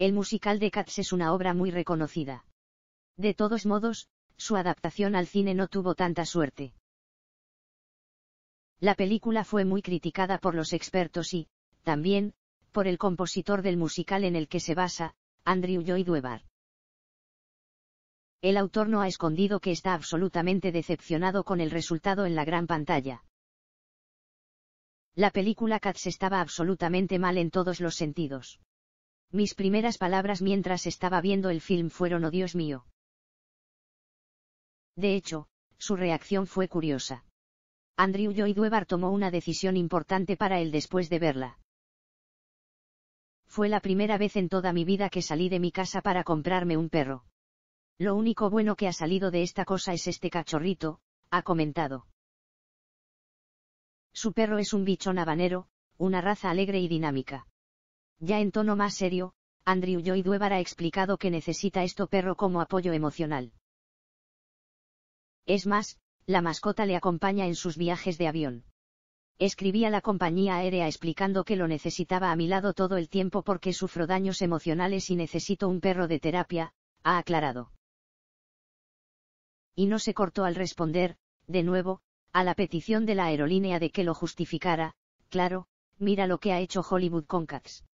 El musical de Katz es una obra muy reconocida. De todos modos, su adaptación al cine no tuvo tanta suerte. La película fue muy criticada por los expertos y, también, por el compositor del musical en el que se basa, Andrew Lloyd Webber. El autor no ha escondido que está absolutamente decepcionado con el resultado en la gran pantalla. La película Katz estaba absolutamente mal en todos los sentidos. Mis primeras palabras mientras estaba viendo el film fueron oh Dios mío. De hecho, su reacción fue curiosa. Andrew Lloyd Webber tomó una decisión importante para él después de verla. Fue la primera vez en toda mi vida que salí de mi casa para comprarme un perro. Lo único bueno que ha salido de esta cosa es este cachorrito, ha comentado. Su perro es un bichón habanero, una raza alegre y dinámica. Ya en tono más serio, Andrew Lloyd Webber ha explicado que necesita esto perro como apoyo emocional. Es más, la mascota le acompaña en sus viajes de avión. Escribí a la compañía aérea explicando que lo necesitaba a mi lado todo el tiempo porque sufro daños emocionales y necesito un perro de terapia, ha aclarado. Y no se cortó al responder, de nuevo, a la petición de la aerolínea de que lo justificara, claro, mira lo que ha hecho Hollywood Concats.